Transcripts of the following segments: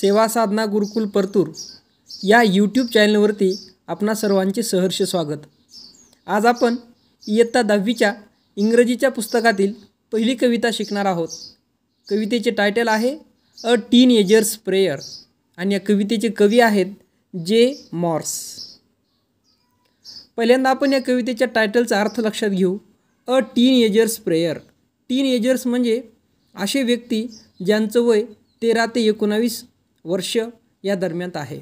सेवा साधना गुरुकुल परतूर या यूट्यूब चॅनलवरती आपणा सर्वांचे सहर्ष स्वागत आज आपण इयत्ता दहावीच्या इंग्रजीच्या पुस्तकातील पहिली कविता शिकणार आहोत कवितेचे टायटल आहे अ टीन एजर्स प्रेयर आणि या कवितेचे कवी आहेत जे मॉर्स पहिल्यांदा आपण या कवितेच्या टायटलचा अर्थ लक्षात घेऊ a teenager's prayer teenagers म्हणजे असे व्यक्ती ज्यांचं वय तेरा ते एकोणावीस वर्ष या दरम्यान आहे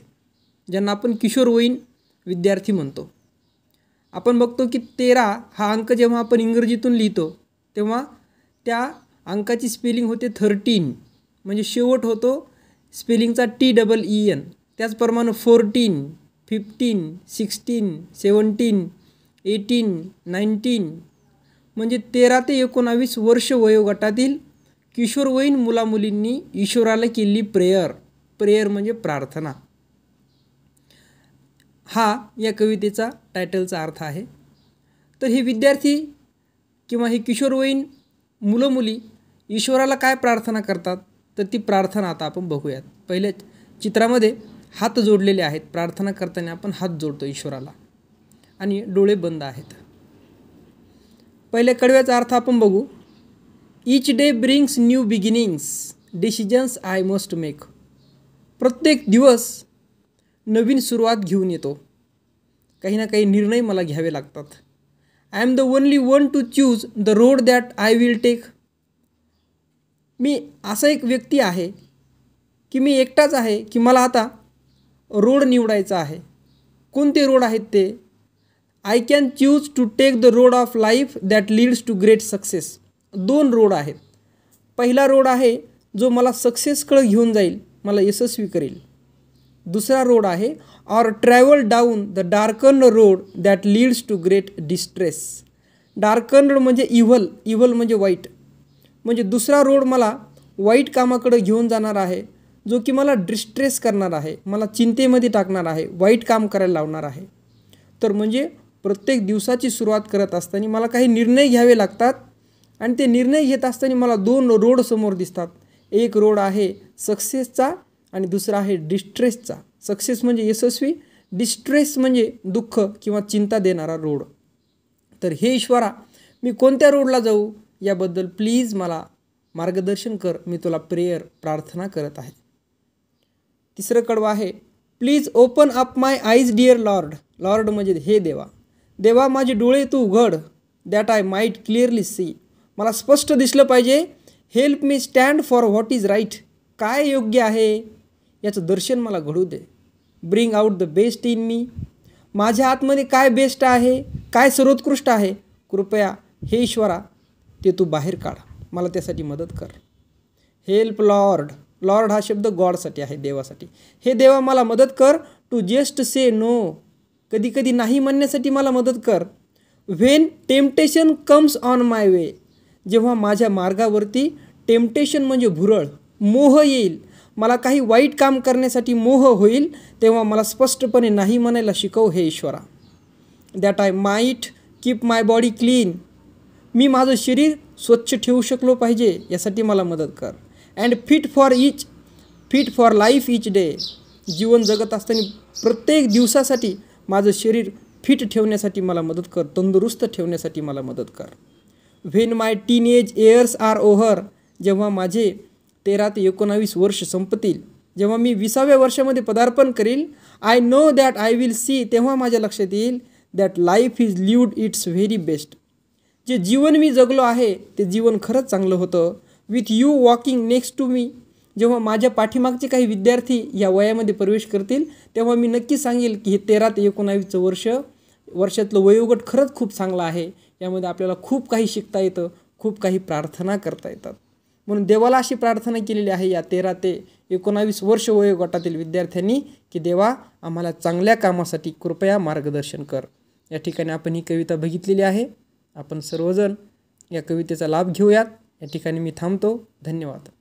ज्यांना आपण किशोरवयीन विद्यार्थी म्हणतो आपण बघतो की तेरा हा अंक जेव्हा आपण इंग्रजीतून लिहितो तेव्हा त्या अंकाची स्पेलिंग होते थर्टीन म्हणजे शेवट होतो स्पेलिंगचा टी डबल ई एन त्याचप्रमाणे fourteen fifteen sixteen seventeen eighteen nineteen म्हणजे तेरा ते एकोणावीस वर्ष वयोगटातील किशोरवयीन मुलामुलींनी ईश्वराला केलेली प्रेयर प्रेयर म्हणजे प्रार्थना हा या कवितेचा टायटलचा अर्थ आहे तर हे विद्यार्थी किंवा हे किशोरवयीन मुलं मुली ईश्वराला काय प्रार्थना करतात तर ती प्रार्थना आता आपण बघूयात पहिल्या चित्रामध्ये हात जोडलेले आहेत प्रार्थना करताना आपण हात जोडतो ईश्वराला आणि डोळे बंद आहेत पहिल्या कडव्याचा अर्थ आपण बघू each day brings new beginnings decisions I must make प्रत्येक दिवस नवीन सुरुवात घेऊन येतो काही ना काही निर्णय मला घ्यावे लागतात I am the only one to choose the road that I will take मी असा एक व्यक्ती आहे की मी एकटाच आहे की मला आता रोड निवडायचा आहे कोणते रोड आहेत ते I can choose to take the road of life that leads to great success दोन रोड आहेत पहिला रोड आहे जो मला सक्सेसकडं घेऊन जाईल मला यशस्वी करेल दुसरा रोड आहे or travel down the darken road that leads to great distress darken road म्हणजे इव्हल इव्हल म्हणजे वाईट म्हणजे दुसरा रोड मला वाईट कामाकडे घेऊन जाणार आहे जो की मला डिस्ट्रेस करणार आहे मला चिंतेमध्ये टाकणार आहे वाईट काम करायला लावणार आहे तर म्हणजे प्रत्येक दिवसाची सुरुवात करत असताना मला काही निर्णय घ्यावे लागतात आणि ते निर्णय घेत असताना मला दोन रोड समोर दिसतात एक रोड आहे सक्सेसचा आणि दुसरा आहे डिस्ट्रेसचा सक्सेस म्हणजे यशस्वी डिस्ट्रेस म्हणजे दुःख किंवा चिंता देणारा रोड तर हे ईश्वरा मी कोणत्या रोडला जाऊ याबद्दल प्लीज मला मार्गदर्शन कर मी तुला प्रेयर प्रार्थना करत आहे तिसरं कडवं आहे please open up my eyes dear Lord Lord म्हणजे हे देवा देवा माझे डोळे तू उघड that I might clearly see मला स्पष्ट दिसलं पाहिजे help me stand for what is right काय योग्य आहे याचं दर्शन मला घडू दे bring out the best in me माझ्या आतमध्ये काय बेस्ट आहे काय सर्वोत्कृष्ट आहे कृपया हे ईश्वरा ते तू बाहेर काढ मला त्यासाठी मदत कर हेल्प लॉर्ड लॉर्ड हा शब्द गॉडसाठी आहे देवासाठी हे देवा मला मदत कर टू जस्ट से नो कधीकधी नाही म्हणण्यासाठी मला मदत कर when temptation comes on my way जेव्हा माझ्या मार्गावरती टेम्प्टेशन म्हणजे भुरळ मोह येईल मला काही वाईट काम करण्यासाठी मोह होईल तेव्हा मला स्पष्टपणे नाही म्हणायला शिकव हे ईश्वरा that I might keep my body clean मी माझं शरीर स्वच्छ ठेवू शकलो पाहिजे यासाठी मला मदत कर and fit for each fit for life each day जीवन जगत असताना प्रत्येक दिवसासाठी माझं शरीर फिट ठेवण्यासाठी मला मदत कर तंदुरुस्त ठेवण्यासाठी मला मदत कर when my teenage years are over जेव्हा माझे तेरा ते एकोणावीस वर्ष संपतील जेव्हा मी विसाव्या वर्षामध्ये पदार्पण करील I know that I will see तेव्हा माझ्या लक्षात येईल that life is lived its very best जे जीवन मी जगलो आहे ते जीवन खरंच चांगलं होतं with you walking next to me जेव्हा माझ्या पाठीमागचे काही विद्यार्थी या वयामध्ये प्रवेश करतील तेव्हा मी नक्की सांगेल की हे तेरा ते एकोणावीसचं वर्ष वर्षातलं वयोगट खरंच खूप चांगलं आहे यामध्ये आपल्याला खूप काही शिकता येतं खूप काही प्रार्थना करता येतात म्हणून देवाला अशी प्रार्थना केलेली आहे या तेरा ते एकोणावीस वर्ष वयोगटातील विद्यार्थ्यांनी की देवा आम्हाला चांगल्या कामासाठी कृपया मार्गदर्शन कर या ठिकाणी आपण ही कविता बघितलेली आहे आपण सर्वजण या कवितेचा लाभ घेऊयात या ठिकाणी मी थांबतो धन्यवाद